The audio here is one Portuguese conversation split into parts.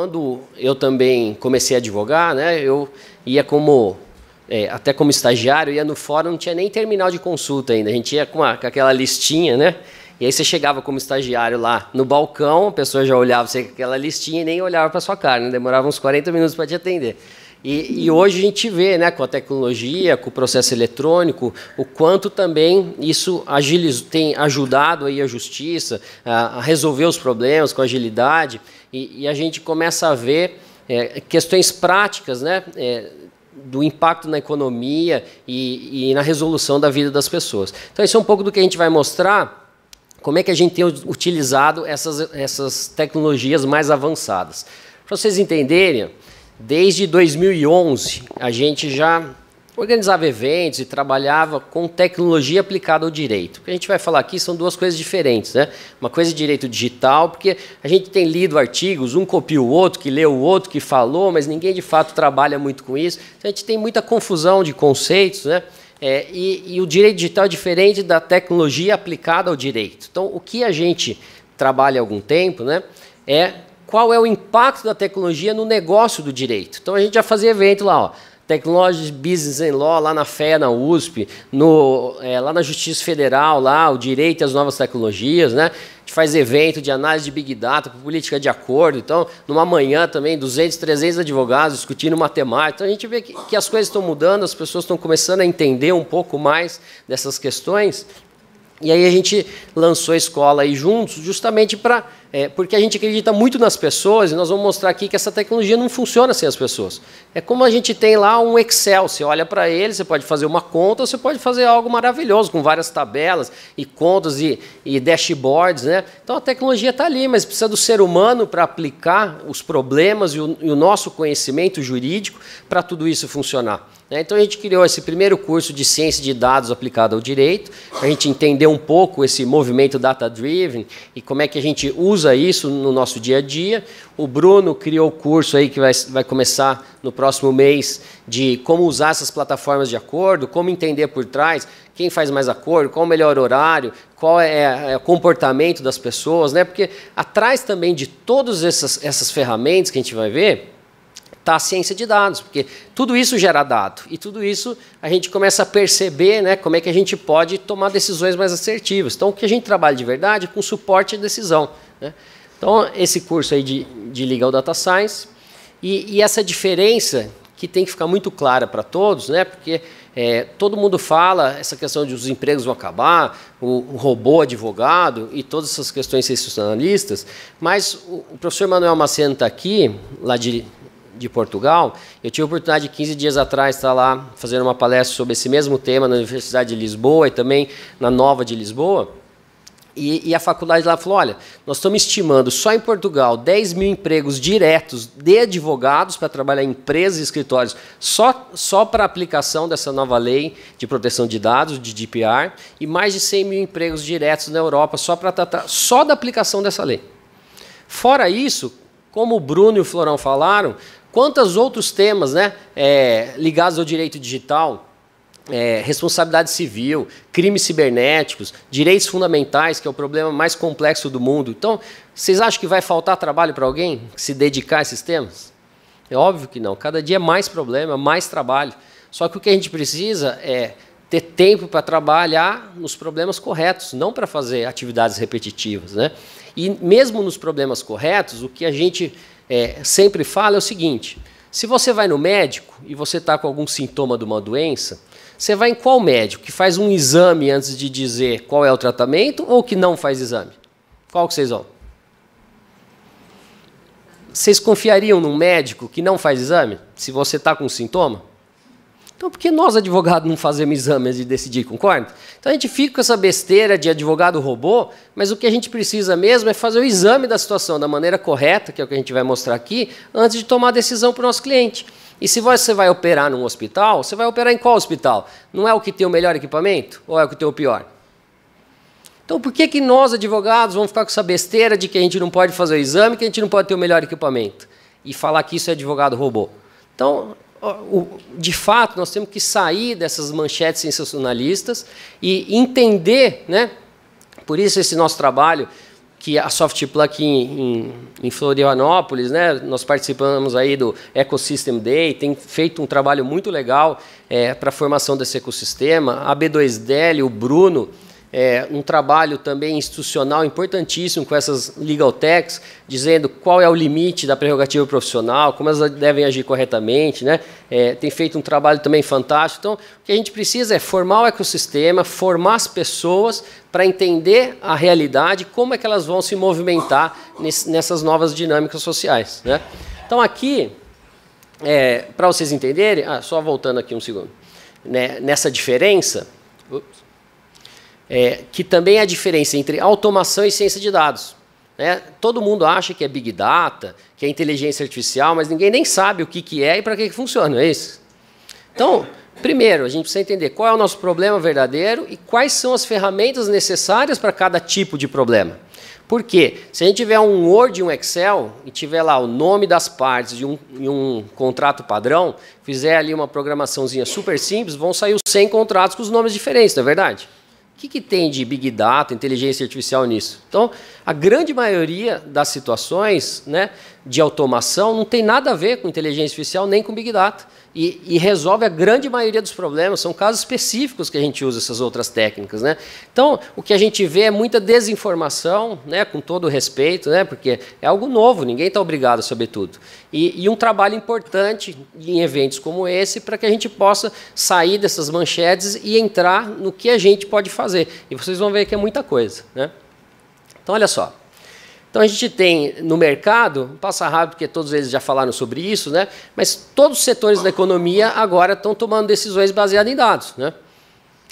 Quando eu também comecei a advogar, né, eu ia como é, até como estagiário, ia no fórum, não tinha nem terminal de consulta ainda. A gente ia com, a, com, aquela listinha, né? E aí você chegava como estagiário lá no balcão, a pessoa já olhava você com aquela listinha e nem olhava para sua cara, né? demorava uns 40 minutos para te atender. E, e, hoje a gente vê, né, com a tecnologia, com o processo eletrônico, o quanto também isso agiliz, tem ajudado aí a justiça a, a resolver os problemas com agilidade e, e a gente começa a ver é, questões práticas né, é, do impacto na economia e, e na resolução da vida das pessoas. Então, isso é um pouco do que a gente vai mostrar como é que a gente tem utilizado essas, essas tecnologias mais avançadas. Para vocês entenderem, desde 2011 a gente já organizava eventos e trabalhava com tecnologia aplicada ao direito. O que a gente vai falar aqui são duas coisas diferentes, né? Uma coisa é direito digital, porque a gente tem lido artigos, um copia o outro, que leu o outro, que falou, mas ninguém de fato trabalha muito com isso. Então a gente tem muita confusão de conceitos, né? É, e, e o direito digital é diferente da tecnologia aplicada ao direito. Então, o que a gente trabalha há algum tempo, né? É qual é o impacto da tecnologia no negócio do direito. Então a gente já fazia evento lá, ó. Technology Business and Law, lá na FEA, na USP, no, é, lá na Justiça Federal, lá o Direito às Novas Tecnologias, né? A gente faz evento de análise de Big Data, política de acordo. Então, numa manhã também, 200, 300 advogados discutindo matemática. Então, a gente vê que, que as coisas estão mudando, as pessoas estão começando a entender um pouco mais dessas questões. E aí a gente lançou a escola aí juntos, justamente para é, porque a gente acredita muito nas pessoas, e nós vamos mostrar aqui que essa tecnologia não funciona sem as pessoas. É como a gente tem lá um Excel, você olha para ele, você pode fazer uma conta, você pode fazer algo maravilhoso, com várias tabelas e contas e, e dashboards. Né? Então a tecnologia está ali, mas precisa do ser humano para aplicar os problemas e o, e o nosso conhecimento jurídico para tudo isso funcionar. Né? Então a gente criou esse primeiro curso de ciência de dados aplicada ao direito, para a gente entender um pouco esse movimento data-driven e como é que a gente usa usa isso no nosso dia a dia. O Bruno criou o curso aí que vai, vai começar no próximo mês de como usar essas plataformas de acordo, como entender por trás, quem faz mais acordo, qual o melhor horário, qual é, é, é o comportamento das pessoas, né? Porque atrás também de todas essas, essas ferramentas que a gente vai ver, está a ciência de dados, porque tudo isso gera dado e tudo isso a gente começa a perceber né, como é que a gente pode tomar decisões mais assertivas. Então, o que a gente trabalha de verdade é com suporte à decisão. Né? Então, esse curso aí de, de Legal Data Science e, e essa diferença que tem que ficar muito clara para todos, né? porque é, todo mundo fala essa questão de os empregos vão acabar, o, o robô advogado e todas essas questões sensacionalistas, mas o, o professor Manuel Maceno está aqui, lá de, de Portugal, eu tive a oportunidade de 15 dias atrás estar lá fazendo uma palestra sobre esse mesmo tema na Universidade de Lisboa e também na Nova de Lisboa, e, e, a faculdade lá falou: olha, nós estamos estimando só em Portugal 10 mil empregos diretos de advogados para trabalhar em empresas e escritórios, só, só para aplicação dessa nova lei de proteção de dados, de GDPR, e mais de 100 mil empregos diretos na Europa só para tratar só da aplicação dessa lei. Fora isso, como o Bruno e o Florão falaram, quantos outros temas né, é, ligados ao direito digital é, responsabilidade civil, crimes cibernéticos, direitos fundamentais, que é o problema mais complexo do mundo. Então, vocês acham que vai faltar trabalho para alguém se dedicar a esses temas? É óbvio que não. Cada dia é mais problema, mais trabalho. Só que o que a gente precisa é ter tempo para trabalhar nos problemas corretos, não para fazer atividades repetitivas. Né? E mesmo nos problemas corretos, o que a gente é, sempre fala é o seguinte: se você vai no médico e você está com algum sintoma de uma doença, você vai em qual médico? Que faz um exame antes de dizer qual é o tratamento ou que não faz exame? Qual que vocês vão? Vocês confiariam num médico que não faz exame? Se você está com sintoma? Então, por que nós, advogados, não fazemos exames de decidir, concorda? Então, a gente fica com essa besteira de advogado robô, mas o que a gente precisa mesmo é fazer o exame da situação da maneira correta, que é o que a gente vai mostrar aqui, antes de tomar a decisão para o nosso cliente. E se você vai operar num hospital, você vai operar em qual hospital? Não é o que tem o melhor equipamento ou é o que tem o pior? Então, por que, que nós, advogados, vamos ficar com essa besteira de que a gente não pode fazer o exame, que a gente não pode ter o melhor equipamento? E falar que isso é advogado robô? Então, de fato, nós temos que sair dessas manchetes sensacionalistas e entender, né? Por isso esse nosso trabalho que a Softplug aqui em, em, em, Florianópolis, né? Nós participamos aí do Ecosystem Day, tem feito um trabalho muito legal é, para a formação desse ecossistema. A B2DL, o Bruno, é, um trabalho também institucional importantíssimo com essas legal techs, dizendo qual é o limite da prerrogativa profissional, como elas devem agir corretamente. Né? É, tem feito um trabalho também fantástico. Então, o que a gente precisa é formar o ecossistema, formar as pessoas para entender a realidade, como é que elas vão se movimentar nesse, nessas novas dinâmicas sociais. Né? Então, aqui, é, para vocês entenderem, ah, só voltando aqui um segundo, né, nessa diferença. Ups, é, que também é a diferença entre automação e ciência de dados. Né? Todo mundo acha que é Big Data, que é inteligência artificial, mas ninguém nem sabe o que, que é e para que, que funciona, não é isso? Então, primeiro, a gente precisa entender qual é o nosso problema verdadeiro e quais são as ferramentas necessárias para cada tipo de problema. Por quê? Se a gente tiver um Word e um Excel e tiver lá o nome das partes de um, um contrato padrão, fizer ali uma programaçãozinha super simples, vão sair os 100 contratos com os nomes diferentes, não é verdade? que, que tem de Big Data, inteligência artificial nisso? Então, a grande maioria das situações né, de automação não tem nada a ver com inteligência artificial nem com Big Data. E, e, resolve a grande maioria dos problemas. São casos específicos que a gente usa essas outras técnicas. Né? Então, o que a gente vê é muita desinformação, né, com todo respeito, né, porque é algo novo, ninguém está obrigado a saber tudo. E, e, um trabalho importante em eventos como esse para que a gente possa sair dessas manchetes e entrar no que a gente pode fazer. E vocês vão ver que é muita coisa. Né? Então, olha só. Então a gente tem no mercado, passa rápido porque todos eles já falaram sobre isso, né? mas todos os setores da economia agora estão tomando decisões baseadas em dados. Né?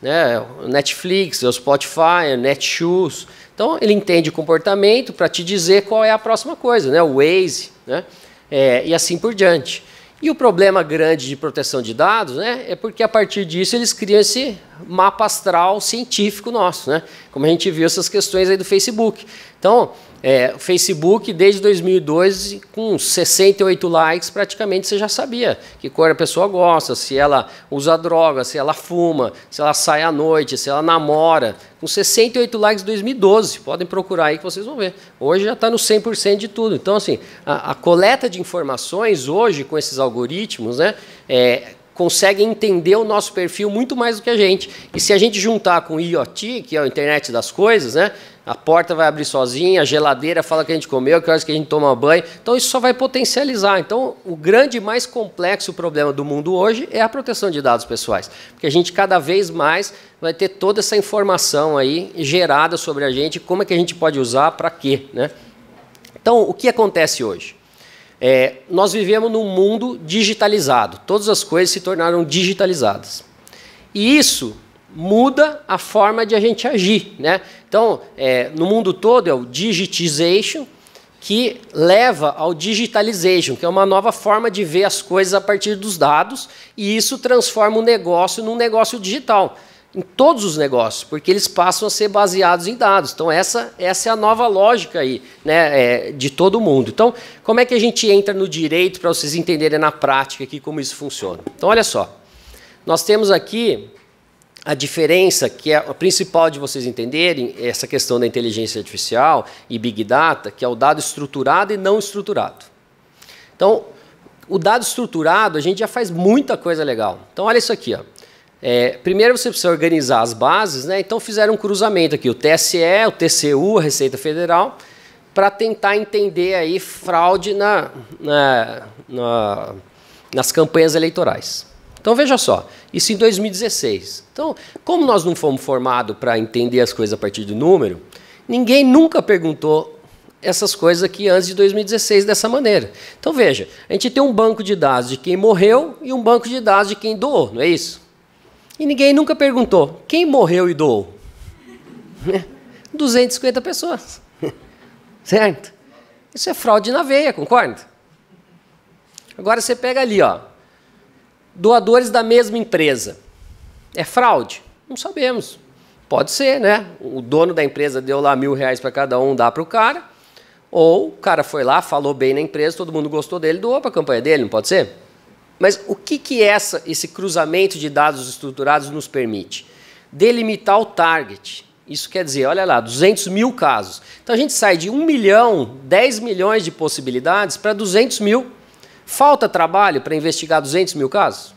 É, Netflix, o Spotify, Netshoes. Então ele entende o comportamento para te dizer qual é a próxima coisa, né? o Waze, né? É, e assim por diante. E o problema grande de proteção de dados né, é porque a partir disso eles criam esse mapa astral científico nosso, né? Como a gente viu essas questões aí do Facebook. Então, é, Facebook, desde 2012, com 68 likes, praticamente você já sabia que cor a pessoa gosta, se ela usa droga, se ela fuma, se ela sai à noite, se ela namora. Com 68 likes 2012, podem procurar aí que vocês vão ver. Hoje já está no 100% de tudo. Então, assim, a, a, coleta de informações hoje com esses algoritmos, né, é, consegue entender o nosso perfil muito mais do que a gente. E se a gente juntar com o IoT, que é a internet das coisas, né? a porta vai abrir sozinha, a geladeira fala que a gente comeu, que horas que a gente toma banho. Então isso só vai potencializar. Então o grande e mais complexo problema do mundo hoje é a proteção de dados pessoais, porque a gente cada vez mais vai ter toda essa informação aí gerada sobre a gente, como é que a gente pode usar, para quê, né? Então o que acontece hoje? É, nós vivemos num mundo digitalizado. Todas as coisas se tornaram digitalizadas. E isso muda a forma de a gente agir. Né? Então, é, no mundo todo é o digitization, que leva ao digitalization, que é uma nova forma de ver as coisas a partir dos dados, e isso transforma o negócio num negócio digital. Em todos os negócios, porque eles passam a ser baseados em dados. Então, essa, essa é a nova lógica aí, né, é, de todo mundo. Então, como é que a gente entra no direito para vocês entenderem na prática aqui como isso funciona? Então, olha só. Nós temos aqui a diferença, que é a principal de vocês entenderem, é essa questão da inteligência artificial e Big Data, que é o dado estruturado e não estruturado. Então, o dado estruturado, a gente já faz muita coisa legal. Então, olha isso aqui. Ó. É, primeiro você precisa organizar as bases, né? então fizeram um cruzamento aqui, o TSE, o TCU, a Receita Federal, para tentar entender aí fraude na, na, na, nas campanhas eleitorais. Então veja só, isso em 2016. Então, como nós não fomos formados para entender as coisas a partir de número, ninguém nunca perguntou essas coisas aqui antes de 2016 dessa maneira. Então veja, a gente tem um banco de dados de quem morreu e um banco de dados de quem doou, não é isso? E ninguém nunca perguntou quem morreu e doou. 250 né? pessoas. Certo? Isso é fraude na veia, concorda? Agora você pega ali, ó, doadores da mesma empresa. É fraude? Não sabemos. Pode ser, né? O dono da empresa deu lá mil reais para cada um, dá para o cara. Ou o cara foi lá, falou bem na empresa, todo mundo gostou dele, doou para a campanha dele, não pode ser? Mas o que, que essa, esse cruzamento de dados estruturados nos permite? Delimitar o target. Isso quer dizer, olha lá, 200 mil casos. Então a gente sai de 1 milhão, 10 milhões de possibilidades para 200 mil Falta trabalho para investigar 200 mil casos?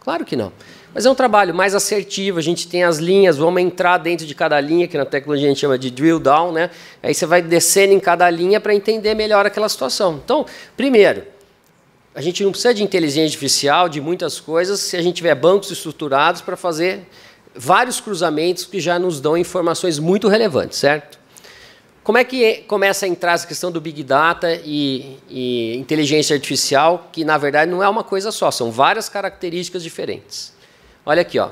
Claro que não. Mas é um trabalho mais assertivo, a gente tem as linhas, vamos entrar dentro de cada linha, que na tecnologia a gente chama de drill down, né? Aí você vai descendo em cada linha para entender melhor aquela situação. Então, primeiro, a gente não precisa de inteligência artificial, de muitas coisas, se a gente tiver bancos estruturados para fazer vários cruzamentos que já nos dão informações muito relevantes, certo? Como é que é, começa a entrar essa questão do Big Data e, e, inteligência artificial, que na verdade não é uma coisa só, são várias características diferentes. Olha aqui, ó.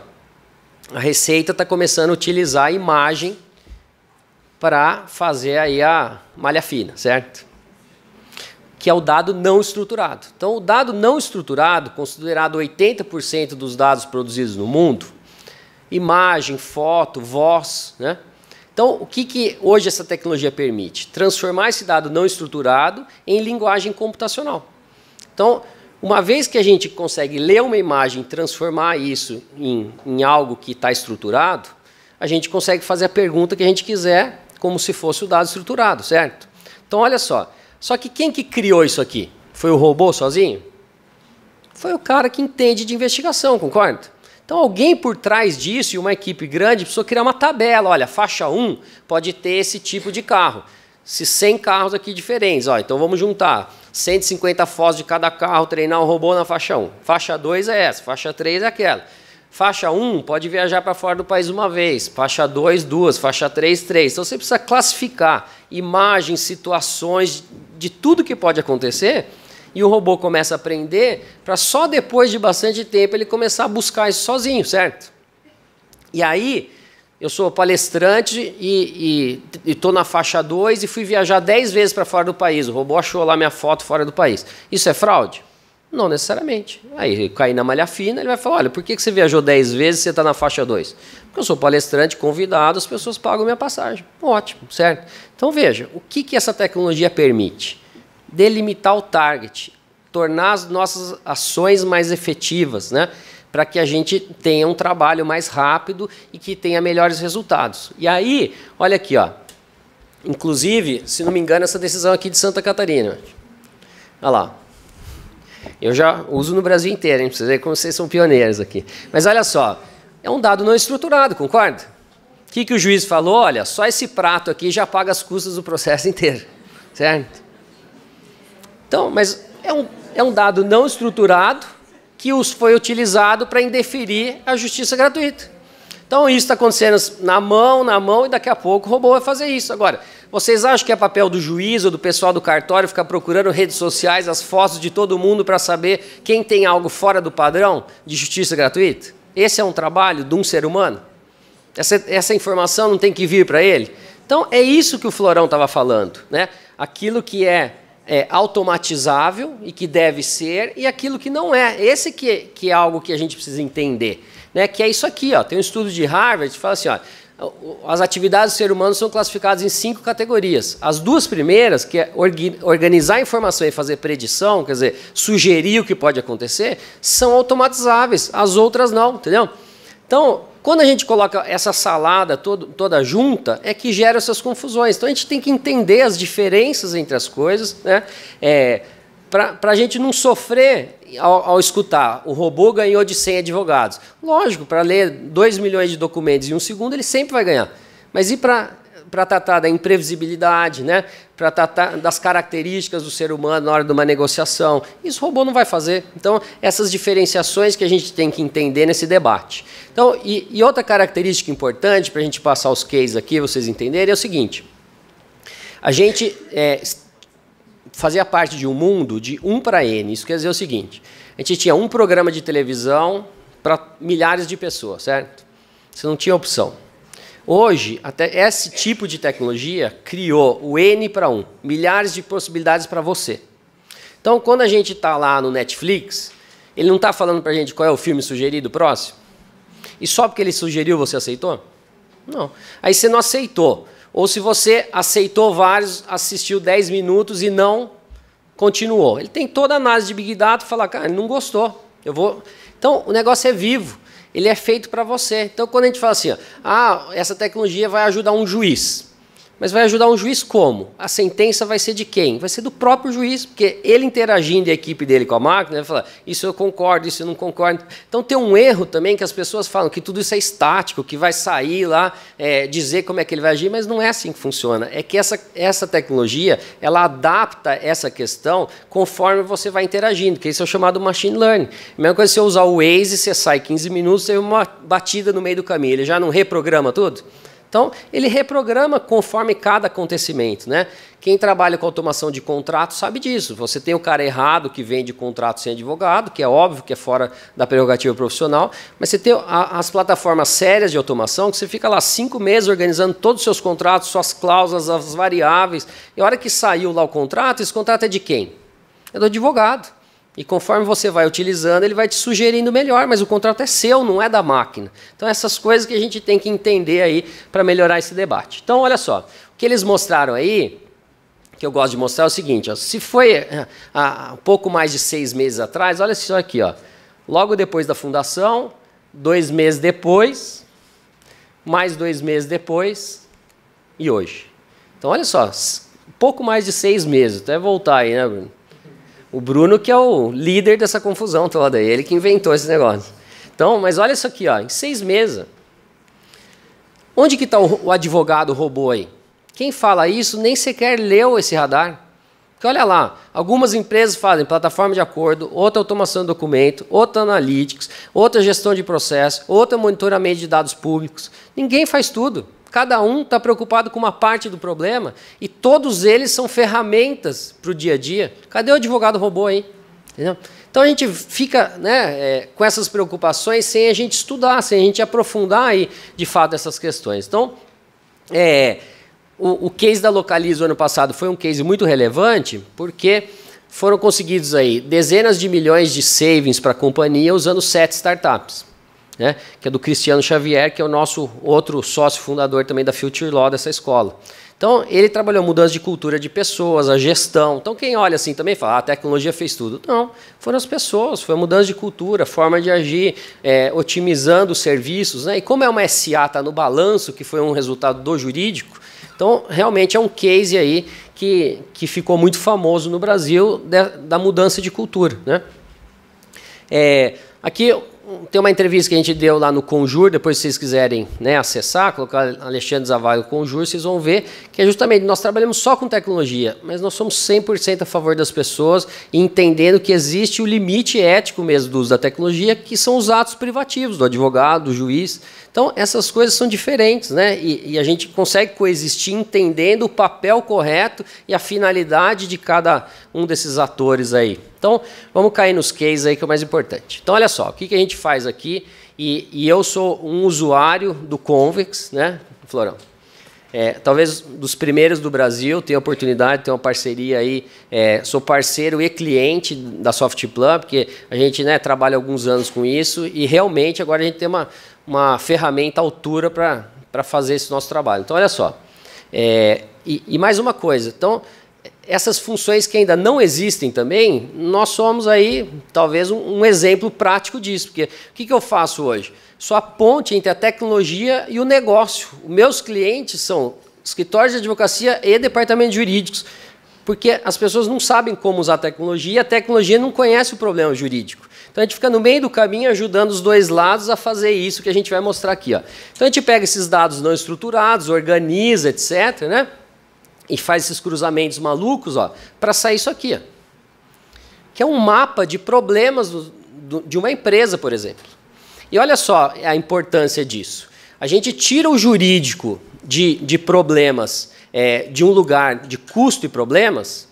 a Receita está começando a utilizar a imagem para fazer aí a malha fina, certo? Que é o dado não estruturado. Então, o dado não estruturado, considerado 80% dos dados produzidos no mundo, imagem, foto, voz, né? Então, o que, que hoje essa tecnologia permite? Transformar esse dado não estruturado em linguagem computacional. Então, uma vez que a gente consegue ler uma imagem e transformar isso em, em algo que está estruturado, a gente consegue fazer a pergunta que a gente quiser, como se fosse o dado estruturado, certo? Então, olha só. Só que quem que criou isso aqui? Foi o robô sozinho? Foi o cara que entende de investigação, concorda? Então, alguém por trás disso e uma equipe grande precisou criar uma tabela. Olha, faixa 1 pode ter esse tipo de carro. Se 100 carros aqui diferentes, ó, então vamos juntar 150 fotos de cada carro, treinar o robô na faixa 1. Faixa 2 é essa, faixa 3 é aquela. Faixa 1 pode viajar para fora do país uma vez, faixa 2, duas, faixa 3, três. Então você precisa classificar imagens, situações de tudo que pode acontecer e o robô começa a aprender para só depois de bastante tempo ele começar a buscar isso sozinho, certo? E aí, eu sou palestrante e estou na faixa 2 e fui viajar 10 vezes para fora do país. O robô achou lá minha foto fora do país. Isso é fraude? Não necessariamente. Aí cai na malha fina, ele vai falar: olha, por que, que você viajou 10 vezes e você está na faixa 2? Porque eu sou palestrante, convidado, as pessoas pagam minha passagem. Ótimo, certo? Então veja, o que, que essa tecnologia permite? delimitar o target, tornar as nossas ações mais efetivas, né? para que a gente tenha um trabalho mais rápido e que tenha melhores resultados. E aí, olha aqui, ó. Inclusive, se não me engano, essa decisão aqui de Santa Catarina. Olha lá. Eu já uso no Brasil inteiro, hein? Pra vocês verem como vocês são pioneiros aqui. Mas olha só, é um dado não estruturado, concorda? O que, que o juiz falou? Olha, só esse prato aqui já paga as custas do processo inteiro, certo? Então, mas é um, é um dado não estruturado que os foi utilizado para indeferir a justiça gratuita. Então, isso está acontecendo na mão, na mão, e daqui a pouco o robô vai fazer isso. Agora, vocês acham que é papel do juiz ou do pessoal do cartório ficar procurando redes sociais, as fotos de todo mundo para saber quem tem algo fora do padrão de justiça gratuita? Esse é um trabalho de um ser humano? Essa, essa informação não tem que vir para ele? Então, é isso que o Florão estava falando. Né? Aquilo que é é, automatizável e que deve ser, e aquilo que não é. Esse que, que é algo que a gente precisa entender, né? que é isso aqui. Ó. Tem um estudo de Harvard que fala assim, ó, as atividades do ser humano são classificadas em cinco categorias. As duas primeiras, que é organizar a informação e fazer predição, quer dizer, sugerir o que pode acontecer, são automatizáveis, as outras não, entendeu? Então, quando a gente coloca essa salada todo, toda junta, é que gera essas confusões. Então a gente tem que entender as diferenças entre as coisas, né? É, para a gente não sofrer ao, ao, escutar o robô ganhou de 100 advogados. Lógico, para ler 2 milhões de documentos em um segundo, ele sempre vai ganhar. Mas e para para tratar da imprevisibilidade, né? para tratar das características do ser humano na hora de uma negociação. Isso o robô não vai fazer. Então, essas diferenciações que a gente tem que entender nesse debate. Então, e, e outra característica importante para a gente passar os cases aqui, vocês entenderem, é o seguinte. A gente é, fazia parte de um mundo de 1 para N. Isso quer dizer o seguinte: a gente tinha um programa de televisão para milhares de pessoas, certo? Você não tinha opção. Hoje, até esse tipo de tecnologia criou o N para um, milhares de possibilidades para você. Então, quando a gente está lá no Netflix, ele não está falando para a gente qual é o filme sugerido próximo? E só porque ele sugeriu, você aceitou? Não. Aí você não aceitou. Ou se você aceitou vários, assistiu 10 minutos e não continuou. Ele tem toda a análise de Big Data e fala, cara, ele não gostou. Eu vou. Então, o negócio é vivo ele é feito para você. Então, quando a gente fala assim, ó, ah, essa tecnologia vai ajudar um juiz. Mas vai ajudar um juiz como? A sentença vai ser de quem? Vai ser do próprio juiz, porque ele interagindo e a equipe dele com a máquina, vai falar, isso eu concordo, isso eu não concordo. Então tem um erro também que as pessoas falam que tudo isso é estático, que vai sair lá, é, dizer como é que ele vai agir, mas não é assim que funciona. É que essa, essa tecnologia, ela adapta essa questão conforme você vai interagindo, que isso é chamado machine learning. A mesma coisa se você usar o Waze, você sai 15 minutos, tem uma batida no meio do caminho, ele já não reprograma tudo? Então, ele reprograma conforme cada acontecimento. Né? Quem trabalha com automação de contrato sabe disso. Você tem o cara errado que vende contrato sem advogado, que é óbvio que é fora da prerrogativa profissional, mas você tem as plataformas sérias de automação que você fica lá cinco meses organizando todos os seus contratos, suas cláusulas, as variáveis. E a hora que saiu lá o contrato, esse contrato é de quem? É do advogado. E conforme você vai utilizando, ele vai te sugerindo melhor, mas o contrato é seu, não é da máquina. Então, essas coisas que a gente tem que entender aí para melhorar esse debate. Então, olha só, o que eles mostraram aí, que eu gosto de mostrar, é o seguinte: ó, se foi há ah, ah, um pouco mais de seis meses atrás, olha isso aqui, ó, logo depois da fundação, dois meses depois, mais dois meses depois e hoje. Então, olha só, pouco mais de seis meses, até voltar aí, né, Bruno? O Bruno que é o líder dessa confusão toda, ele que inventou esse negócio. Então, mas olha isso aqui, ó, em seis meses. Onde que está o, o advogado robô aí? Quem fala isso nem sequer leu esse radar. Porque olha lá, algumas empresas fazem plataforma de acordo, outra automação de documento, outra analytics, outra gestão de processo, outra monitoramento de dados públicos. Ninguém faz tudo. Cada um está preocupado com uma parte do problema e todos eles são ferramentas para o dia a dia. Cadê o advogado robô aí? Entendeu? Então a gente fica né, é, com essas preocupações sem a gente estudar, sem a gente aprofundar aí de fato essas questões. Então, é, o, o case da Localiza ano passado foi um case muito relevante porque foram conseguidos aí dezenas de milhões de savings para a companhia usando sete startups né, que é do Cristiano Xavier, que é o nosso outro sócio fundador também da Future Law dessa escola. Então, ele trabalhou mudança de cultura de pessoas, a gestão. Então, quem olha assim também fala, ah, a tecnologia fez tudo. Não, foram as pessoas, foi a mudança de cultura, forma de agir, é, otimizando os serviços. Né? E como é uma SA, está no balanço, que foi um resultado do jurídico, então, realmente é um case aí que, que ficou muito famoso no Brasil de, da mudança de cultura. Né? É, aqui tem uma entrevista que a gente deu lá no Conjur, depois se vocês quiserem né, acessar, colocar Alexandre Zavalho Conjur, vocês vão ver que é justamente, nós trabalhamos só com tecnologia, mas nós somos 100% a favor das pessoas, entendendo que existe o limite ético mesmo do uso da tecnologia, que são os atos privativos do advogado, do juiz, então, essas coisas são diferentes, né? E, e, a gente consegue coexistir entendendo o papel correto e a finalidade de cada um desses atores aí. Então, vamos cair nos cases aí que é o mais importante. Então, olha só, o que, que a gente faz aqui? E, e eu sou um usuário do Convex, né, Florão? É, talvez dos primeiros do Brasil, tenho a oportunidade de ter uma parceria aí. É, sou parceiro e cliente da Softplan, porque a gente né, trabalha alguns anos com isso e realmente agora a gente tem uma, uma ferramenta altura para fazer esse nosso trabalho. Então, olha só. É, e, e mais uma coisa. Então, essas funções que ainda não existem também, nós somos aí talvez um, um exemplo prático disso. Porque o que, que eu faço hoje? sou a ponte entre a tecnologia e o negócio. Meus clientes são escritórios de advocacia e departamentos jurídicos, porque as pessoas não sabem como usar a tecnologia, a tecnologia não conhece o problema jurídico. Então a gente fica no meio do caminho ajudando os dois lados a fazer isso que a gente vai mostrar aqui. Ó. Então a gente pega esses dados não estruturados, organiza, etc., né? e faz esses cruzamentos malucos para sair isso aqui. Ó. Que é um mapa de problemas do, do, de uma empresa, por exemplo. E olha só a importância disso. A gente tira o jurídico de, de problemas, é, de um lugar de custo e problemas,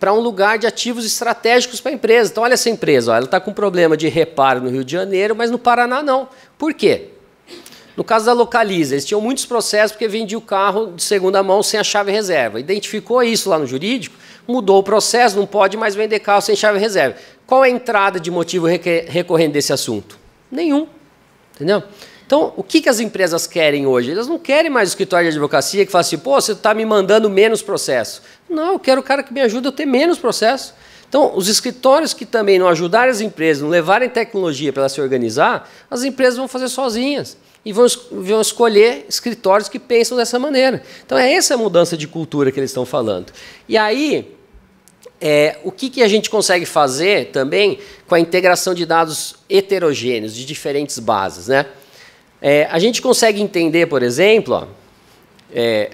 para um lugar de ativos estratégicos para a empresa. Então, olha essa empresa, ó, ela está com problema de reparo no Rio de Janeiro, mas no Paraná não. Por quê? No caso da Localiza, eles tinham muitos processos porque vendia o carro de segunda mão sem a chave reserva. Identificou isso lá no jurídico, mudou o processo, não pode mais vender carro sem chave reserva. Qual é a entrada de motivo recorrente desse assunto? Nenhum. Entendeu? Então, o que, que as empresas querem hoje? Elas não querem mais o escritório de advocacia que fala assim, pô, você está me mandando menos processo. Não, eu quero o cara que me ajude a ter menos processo. Então, os escritórios que também não ajudarem as empresas, não levarem tecnologia para elas se organizar, as empresas vão fazer sozinhas e vão, vão escolher escritórios que pensam dessa maneira. Então, é essa a mudança de cultura que eles estão falando. E aí, é, o que, que a gente consegue fazer também com a integração de dados heterogêneos, de diferentes bases? Né? É, a gente consegue entender, por exemplo, ó, é,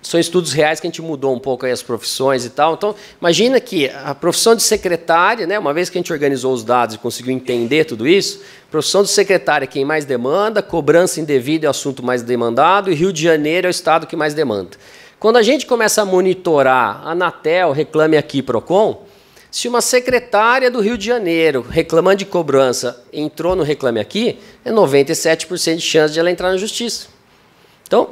são estudos reais que a gente mudou um pouco as profissões e tal. Então, imagina que a profissão de secretária, né, uma vez que a gente organizou os dados e conseguiu entender tudo isso, profissão de secretária é quem mais demanda, cobrança indevida é o assunto mais demandado, e Rio de Janeiro é o estado que mais demanda. Quando a gente começa a monitorar a Anatel, Reclame Aqui, Procon, se uma secretária do Rio de Janeiro, reclamando de cobrança, entrou no Reclame Aqui, é 97% de chance de ela entrar na justiça. Então,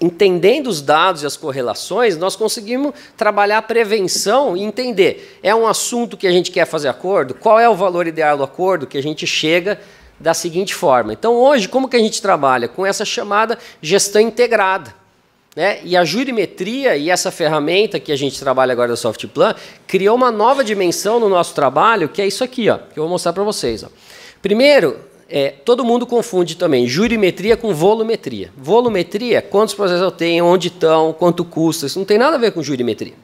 entendendo os dados e as correlações, nós conseguimos trabalhar a prevenção e entender. É um assunto que a gente quer fazer acordo? Qual é o valor ideal do acordo que a gente chega da seguinte forma? Então, hoje, como que a gente trabalha? Com essa chamada gestão integrada. Né? E a jurimetria e essa ferramenta que a gente trabalha agora da Softplan criou uma nova dimensão no nosso trabalho, que é isso aqui, ó, que eu vou mostrar para vocês. Ó. Primeiro, é, todo mundo confunde também jurimetria com volumetria. Volumetria, é quantos processos eu tenho, onde estão, quanto custa, isso não tem nada a ver com jurimetria.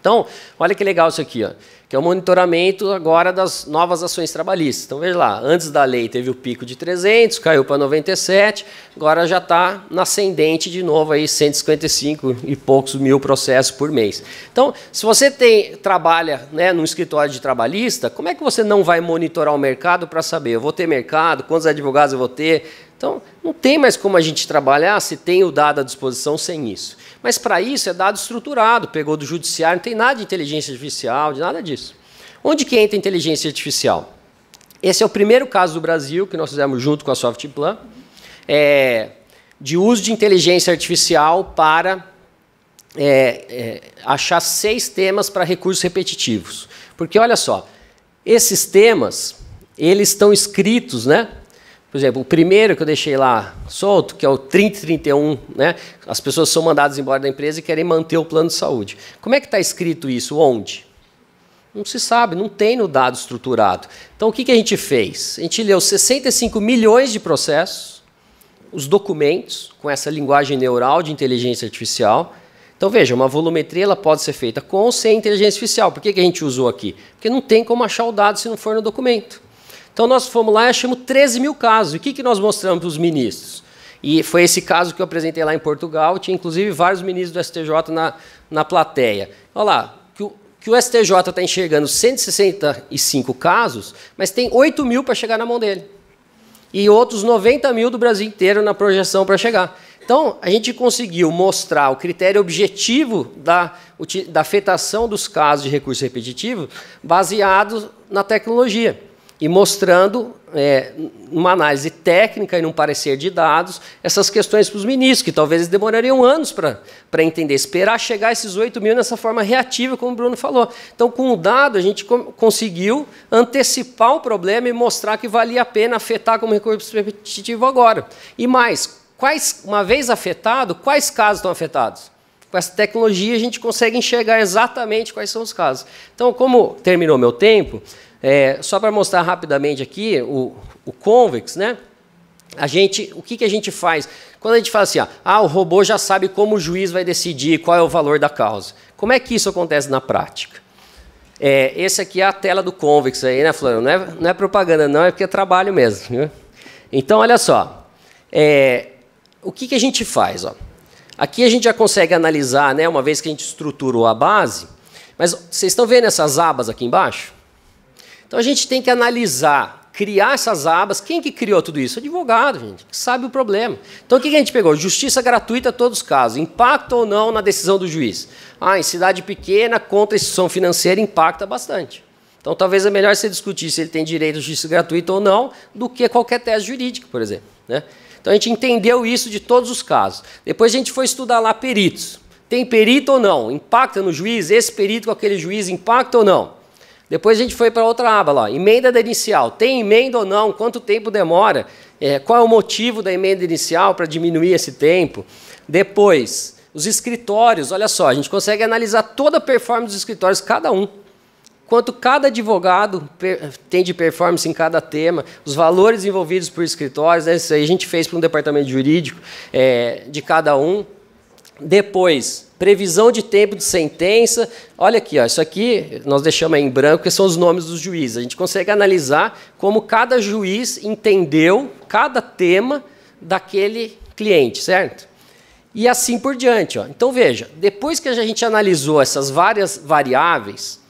Então, olha que legal isso aqui, ó, que é o monitoramento agora das novas ações trabalhistas. Então, veja lá, antes da lei teve o pico de 300, caiu para 97, agora já está ascendente de novo aí 155 e poucos mil processos por mês. Então, se você tem, trabalha né, num escritório de trabalhista, como é que você não vai monitorar o mercado para saber, eu vou ter mercado, quantos advogados eu vou ter, então, não tem mais como a gente trabalhar se tem o dado à disposição sem isso. Mas para isso é dado estruturado, pegou do judiciário, não tem nada de inteligência artificial, de nada disso. Onde que entra a inteligência artificial? Esse é o primeiro caso do Brasil que nós fizemos junto com a Softplan, é, de uso de inteligência artificial para é, é, achar seis temas para recursos repetitivos. Porque olha só, esses temas eles estão escritos, né? Por exemplo, o primeiro que eu deixei lá solto, que é o 3031, né? As pessoas são mandadas embora da empresa e querem manter o plano de saúde. Como é que está escrito isso? Onde? Não se sabe, não tem no dado estruturado. Então o que, que a gente fez? A gente leu 65 milhões de processos, os documentos, com essa linguagem neural de inteligência artificial. Então veja, uma volumetria ela pode ser feita com ou sem inteligência artificial. Por que, que a gente usou aqui? Porque não tem como achar o dado se não for no documento. Então nós fomos lá e achamos 13 mil casos. E o que, que nós mostramos para os ministros? E foi esse caso que eu apresentei lá em Portugal, tinha inclusive vários ministros do STJ na, na plateia. Olha lá, que o, que o STJ está enxergando 165 casos, mas tem 8 mil para chegar na mão dele. E outros 90 mil do Brasil inteiro na projeção para chegar. Então, a gente conseguiu mostrar o critério objetivo da, da afetação dos casos de recurso repetitivo baseado na tecnologia e mostrando, é, uma análise técnica e num parecer de dados, essas questões para os ministros, que talvez demorariam anos para entender. Esperar chegar esses 8 mil nessa forma reativa, como o Bruno falou. Então, com o dado, a gente conseguiu antecipar o problema e mostrar que valia a pena afetar como recurso repetitivo agora. E mais, quais, uma vez afetado, quais casos estão afetados? com essa tecnologia a gente consegue enxergar exatamente quais são os casos. Então, como terminou meu tempo, é, só para mostrar rapidamente aqui o, o convex, né? A gente, o que, que a gente faz? Quando a gente fala assim, ó, ah, o robô já sabe como o juiz vai decidir, qual é o valor da causa. Como é que isso acontece na prática? É, esse aqui é a tela do convex aí, né, Flávio? Não é, não é propaganda, não, é porque é trabalho mesmo. Então, olha só. É, o que, que a gente faz? Ó? Aqui a gente já consegue analisar, né, uma vez que a gente estruturou a base, mas vocês estão vendo essas abas aqui embaixo? Então a gente tem que analisar, criar essas abas. Quem que criou tudo isso? O advogado, gente, que sabe o problema. Então o que a gente pegou? Justiça gratuita a todos os casos. Impacta ou não na decisão do juiz? Ah, em cidade pequena, contra a instituição financeira, impacta bastante. Então talvez é melhor você discutir se ele tem direito à justiça gratuita ou não, do que qualquer tese jurídica, por exemplo. Né? Então a gente entendeu isso de todos os casos. Depois a gente foi estudar lá peritos. Tem perito ou não? Impacta no juiz? Esse perito com aquele juiz impacta ou não? Depois a gente foi para outra aba lá, emenda inicial. Tem emenda ou não? Quanto tempo demora? É, qual é o motivo da emenda inicial para diminuir esse tempo? Depois, os escritórios, olha só, a gente consegue analisar toda a performance dos escritórios, cada um. Quanto cada advogado tem de performance em cada tema, os valores envolvidos por escritórios, né, isso aí a gente fez para um departamento jurídico é, de cada um. Depois, previsão de tempo de sentença. Olha aqui, ó, isso aqui nós deixamos em branco, que são os nomes dos juízes. A gente consegue analisar como cada juiz entendeu cada tema daquele cliente, certo? E assim por diante. Ó. Então veja, depois que a gente analisou essas várias variáveis,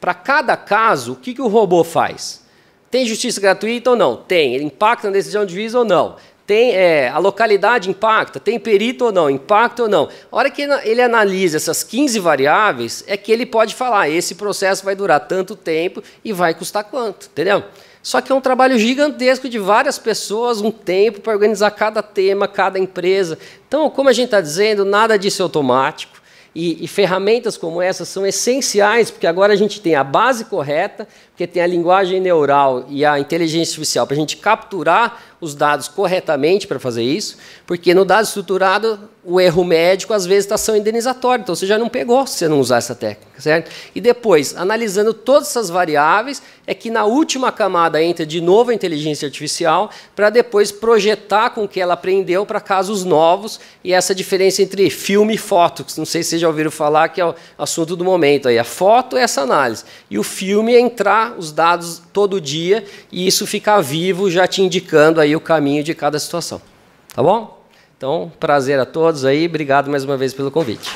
para cada caso, o que, que o robô faz? Tem justiça gratuita ou não? Tem. Ele impacta na decisão de juiz ou não? tem é, a localidade impacta, tem perito ou não, impacta ou não. A hora que ele analisa essas 15 variáveis, é que ele pode falar, esse processo vai durar tanto tempo e vai custar quanto, entendeu? Só que é um trabalho gigantesco de várias pessoas, um tempo para organizar cada tema, cada empresa. Então, como a gente está dizendo, nada disso é automático. E, e ferramentas como essas são essenciais, porque agora a gente tem a base correta porque tem a linguagem neural e a inteligência artificial para a gente capturar os dados corretamente para fazer isso, porque no dado estruturado o erro médico às vezes está sendo indenizatório, então você já não pegou se você não usar essa técnica, certo? E depois, analisando todas essas variáveis, é que na última camada entra de novo a inteligência artificial para depois projetar com o que ela aprendeu para casos novos e essa diferença entre filme e foto, que não sei se vocês já ouviram falar que é o assunto do momento aí. A foto é essa análise e o filme é entrar os dados todo dia e isso ficar vivo, já te indicando aí o caminho de cada situação. Tá bom? Então, prazer a todos aí. Obrigado mais uma vez pelo convite.